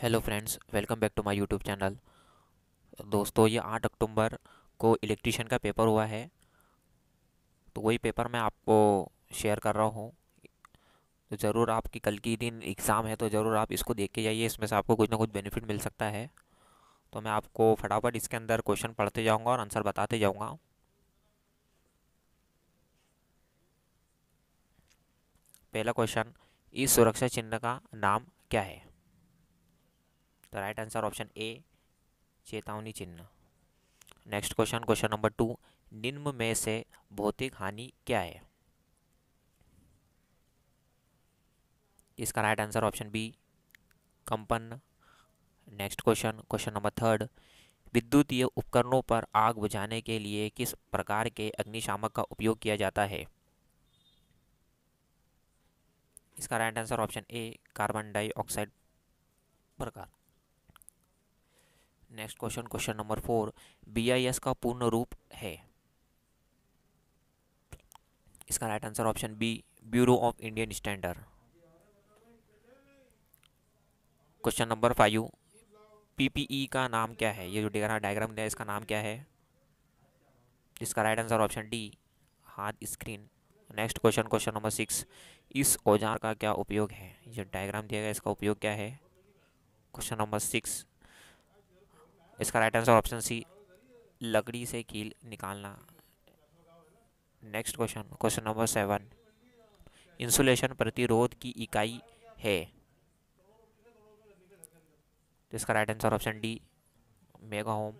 hello friends welcome back to my YouTube channel दोस्तों ये आठ अक्टूबर को इलेक्ट्रिशियन का पेपर हुआ है तो वही पेपर मैं आपको शेयर कर रहा हूँ तो ज़रूर आपकी कल की दिन एग्ज़ाम है तो ज़रूर आप इसको देख के जाइए इसमें से आपको कुछ ना कुछ बेनिफिट मिल सकता है तो मैं आपको फटाफट इसके अंदर क्वेश्चन पढ़ते जाऊँगा और आंसर बताते जाऊँगा पहला क्वेश्चन इस सुरक्षा चिन्ह का नाम क्या है तो राइट आंसर ऑप्शन ए चेतावनी चिन्ह next question question number two निम्न में से भौतिक हानि क्या है इसका राइट आंसर ऑप्शन बी कंपन next question question number third विद्युतीय उपकरणों पर आग बुझाने के लिए किस प्रकार के अग्निशामक का उपयोग किया जाता है इसका right answer option A carbon dioxide प्रकार next question question number four BIS का पूर्ण रूप है इसका right answer option B bureau of Indian standard question number five PPE का नाम क्या है ये जो डायग्राम दिया इसका नाम क्या है इसका राइट आंसर ऑप्शन डी हाथ screen next question question number six इस औजार का क्या उपयोग है जो डायग्राम दिया गया इसका उपयोग क्या है क्वेश्चन नंबर सिक्स इसका राइट आंसर ऑप्शन सी लकड़ी से कील निकालना next question question number seven insulation प्रतिरोध की इकाई है तो इसका right answer option D megohm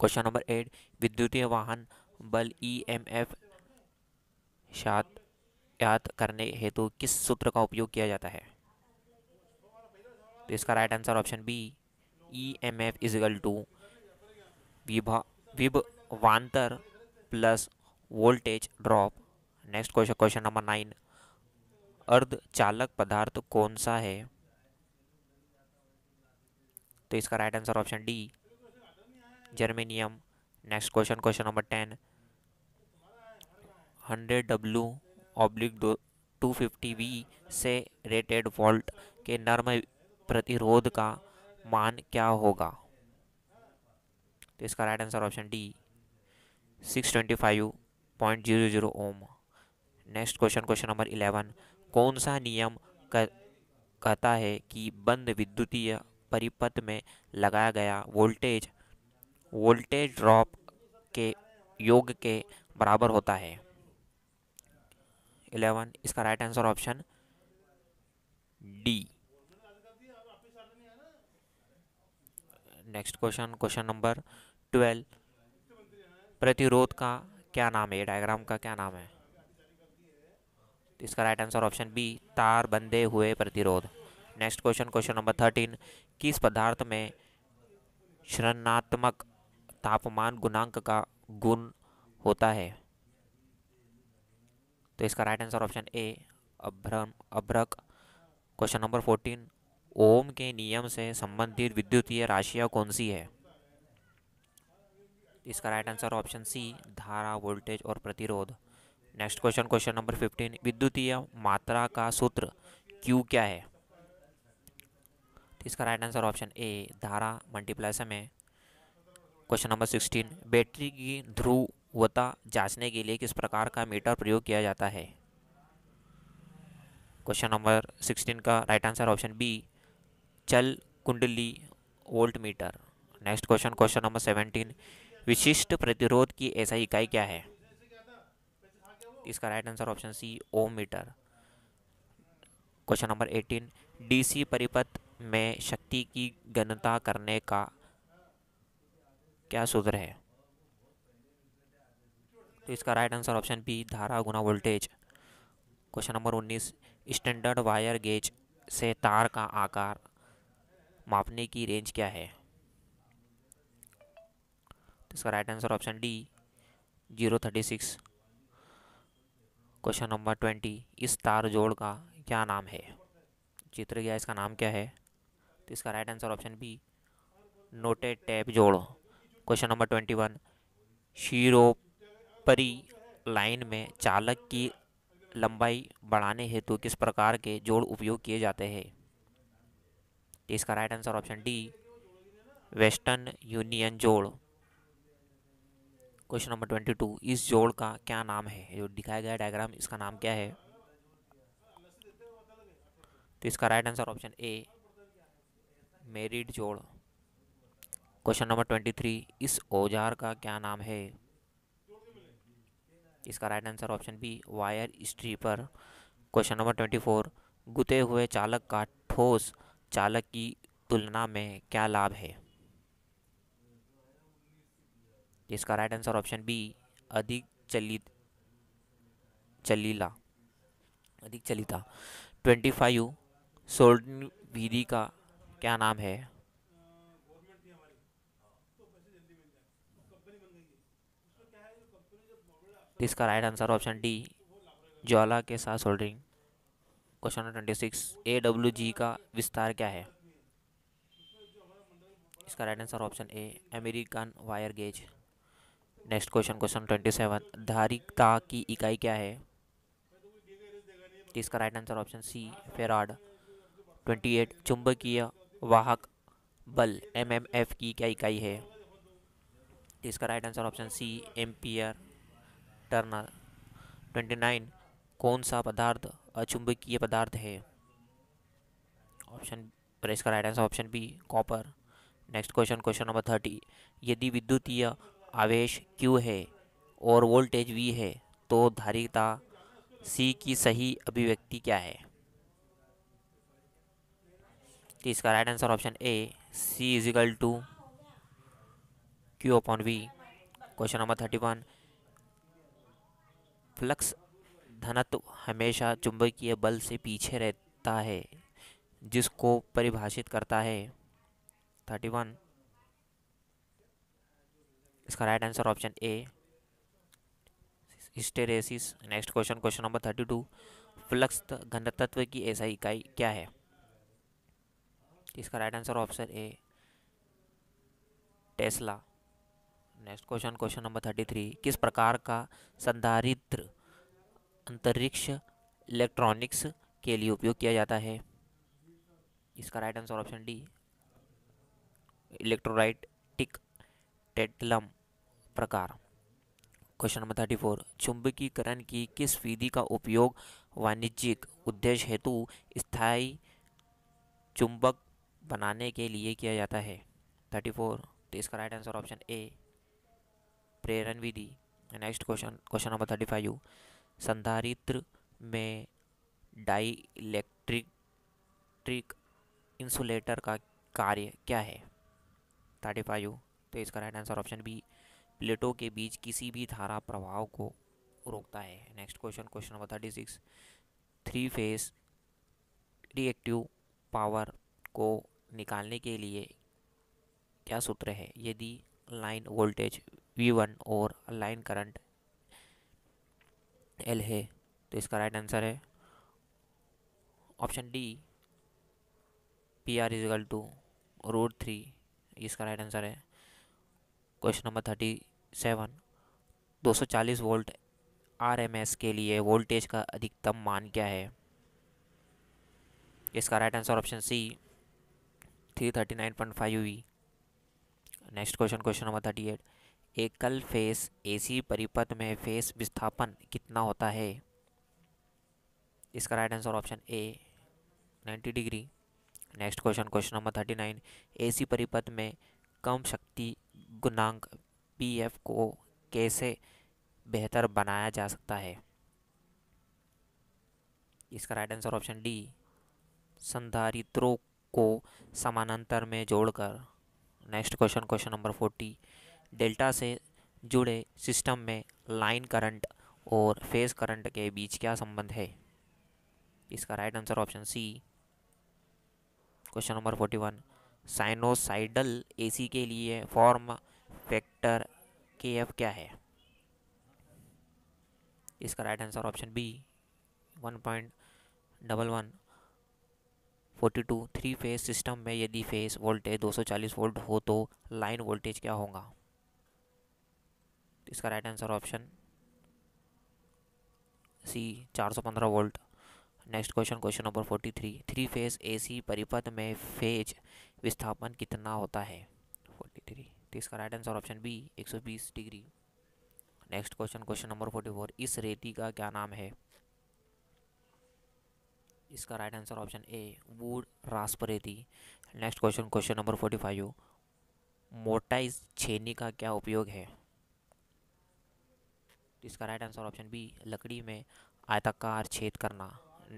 question number eight विद्युतीय वाहन बल ई एम एफ याद करने हेतु तो किस सूत्र का उपयोग किया जाता है तो इसका right answer option B E M F equal to विभ वांतर plus voltage drop next question question number nine अर्ध चालक पदार्थ कौन सा है तो इसका right answer option D germanium next question question number ten hundred W oblique दो टू फिफ्टी वी से रेटेड वोल्ट के नर्म प्रतिरोध का मान क्या होगा तो इसका right answer option D 625.00 ohm next question question number 11 कौन सा नियम कहता है कि बंद विद्युतीय परिपथ में लगाया गया वोल्टेज वोल्टेज ड्रॉप के योग के बराबर होता है 11 इसका right answer option D next question question number twelve प्रतिरोध का क्या नाम है डायग्राम का क्या नाम है इसका राइट आंसर ऑप्शन बी तार बंधे हुए प्रतिरोध next question question number thirteen किस पदार्थ में क्षरणात्मक तापमान गुणांक का गुण होता है तो इसका राइट आंसर ऑप्शन ए अभ्रम अभ्रक क्वेश्चन नंबर फोर्टीन ओम के नियम से संबंधित विद्युतीय राशियाँ कौन सी है इसका राइट आंसर ऑप्शन सी धारा वोल्टेज और प्रतिरोध next question question number fifteen विद्युतीय मात्रा का सूत्र क्यू क्या है इसका राइट आंसर ऑप्शन ए धारा मल्टीप्लाई समय क्वेश्चन नंबर सिक्सटीन बैटरी की ध्रुवता जांचने के लिए किस प्रकार का मीटर प्रयोग किया जाता है क्वेश्चन नंबर सिक्सटीन का राइट आंसर ऑप्शन बी चल कुंडली volt meter next question question number seventeen विशिष्ट प्रतिरोध की ऐसा इकाई क्या है इसका right answer option C ohm meter question number eighteen DC परिपथ में शक्ति की गणना करने का क्या सूत्र है तो इसका राइट आंसर ऑप्शन बी धारा गुना वोल्टेज क्वेश्चन नंबर उन्नीस स्टैंडर्ड वायर गेज से तार का आकार मापने की रेंज क्या है तो इसका right answer option D zero thirty six question number twenty इस तार जोड़ का क्या नाम है चित्र गया इसका नाम क्या है तो इसका right answer option B knotted tap जोड़ क्वेश्चन नंबर ट्वेंटी वन शीरोपरी लाइन में चालक की लंबाई बढ़ाने हेतु किस प्रकार के जोड़ उपयोग किए जाते हैं इसका right answer option D western union जोड़ क्वेश्चन नंबर ट्वेंटी टू इस जोड़ का क्या नाम है जो दिखाया गया डायग्राम इसका नाम क्या है तो इसका right answer option A married जोड़ क्वेश्चन नंबर ट्वेंटी थ्री इस औजार का क्या नाम है इसका right answer option B wire stripper question number twenty four गुते हुए चालक का ठोस चालक की तुलना में क्या लाभ है इसका राइट आंसर ऑप्शन बी अधिक चलित चलीला अधिक चलिता ट्वेंटी फाइव सोल्डन विधि का क्या नाम है इसका राइट आंसर ऑप्शन डी ज्वाला के साथ soldering question number twenty six A W G का विस्तार क्या है इसका right answer option A American wire gauge next question question twenty seven धारिकता की इकाई क्या है इसका right answer option C farad twenty eight चुंबकीय वाहक बल एम एम एफ की क्या इकाई है इसका right answer option C ampere turner twenty nine कौन सा पदार्थ अचुंबकीय पदार्थ है ऑप्शन पर इसका right answer option B copper next question question number thirty यदि विद्युतीय आवेश Q है और वोल्टेज V है तो धारिता C की सही अभिव्यक्ति क्या है तो इसका right answer option A C is equal to Q upon V question number thirty one flux धनत्व तो हमेशा चुंबकीय बल से पीछे रहता है जिसको परिभाषित करता है थर्टी वन इसका right answer option A hysteresis next question question number thirty two flux घनतत्व की ऐसा इकाई क्या है इसका right answer option A tesla next question question number thirty three किस प्रकार का संधारित्र अंतरिक्ष इलेक्ट्रॉनिक्स के लिए उपयोग किया जाता है इसका right answer option D electrolytic tantalum प्रकार क्वेश्चन नंबर थर्टी फोर चुंबकीकरण की किस विधि का उपयोग वाणिज्यिक उद्देश्य हेतु स्थायी चुंबक बनाने के लिए किया जाता है थर्टी फोर तो इसका राइट आंसर ऑप्शन ए प्रेरण विधि next question question number thirty five संधारित्र में डाई इलेक्ट्रिक इंसुलेटर का कार्य क्या है थर्टी फाइव तो इसका राइट आंसर ऑप्शन बी प्लेटों के बीच किसी भी धारा प्रभाव को रोकता है next question question number thirty six three phase reactive power को निकालने के लिए क्या सूत्र है यदि लाइन वोल्टेज वी वन और लाइन करंट एल है तो इसका राइट आंसर है option D P R equal to root three इसका राइट आंसर है क्वेश्चन नंबर थर्टी सेवन दो सौ चालीस वोल्ट आर एम एस के लिए वोल्टेज का अधिकतम मान क्या है इसका right answer option C three thirty nine point five V next question question number thirty eight एकल फेस एसी परिपथ में फेस विस्थापन कितना होता है इसका right answer option A 90 degree next question question number thirty nine AC परिपथ में कम शक्ति गुणांक पीएफ को कैसे बेहतर बनाया जा सकता है इसका राइट आंसर ऑप्शन डी संधारित्रों को समानांतर में जोड़कर next question question number forty delta से जुड़े सिस्टम में लाइन करंट और फेज करंट के बीच क्या संबंध है इसका right answer option C question number forty one sinusoidal A के लिए फॉर्म फैक्टर के एफ क्या है इसका right answer option B one point double one forty two three phase system में यदि फेज वोल्टेज 240 वोल्ट हो तो लाइन वोल्टेज क्या होगा इसका right answer option C 415 volt next question question number 43 three three phase C परिपथ में phase विस्थापन कितना होता है 43 तो इसका right answer option B 120 degree next question question number 44 इस रेती का क्या नाम है इसका right answer option A wood rasp रेती नेक्स्ट क्वेश्चन क्वेश्चन नंबर 45 मोटाइज छेनी का क्या उपयोग है तो इसका राइट आंसर ऑप्शन बी लकड़ी में आयताकार छेद करना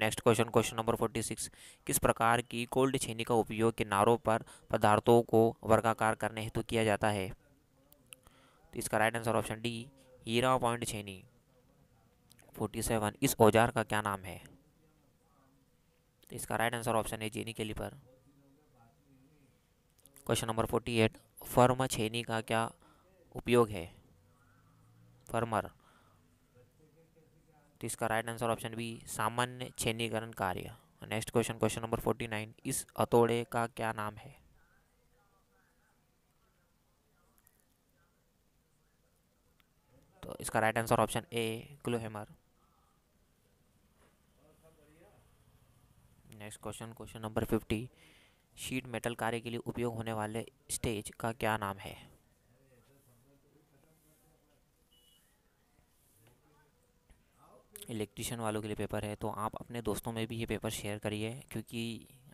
next question question number forty six किस प्रकार की कोल्ड छेनी का उपयोग किनारों पर पदार्थों को वर्गाकार करने हेतु तो किया जाता है तो इसका राइट आंसर ऑप्शन डी हीरा पॉइंट छेनी फोर्टी सेवन इस औजार का क्या नाम है तो इसका राइट आंसर ऑप्शन है जेनी के calliper question number forty eight firm छेनी का क्या उपयोग है फर्मर तो इसका राइट आंसर ऑप्शन बी सामान्य छेनीकरण कार्य next question question number forty nine इस हथौड़े का क्या नाम है तो इसका right answer option A glow next question question number fifty sheet metal कार्य के लिए उपयोग होने वाले स्टेज का क्या नाम है इलेक्ट्रिशियन वालों के लिए पेपर है तो आप अपने दोस्तों में भी ये पेपर शेयर करिए क्योंकि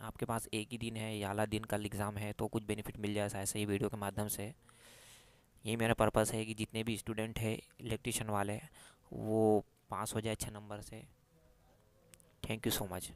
आपके पास एक ही दिन है या अला दिन कल एग्ज़ाम है तो कुछ बेनिफिट मिल जाए ऐसे ही वीडियो के माध्यम से यही मेरा पर्पस है कि जितने भी स्टूडेंट है इलेक्ट्रिशियन वाले वो पास हो जाए अच्छे नंबर से थैंक यू सो मच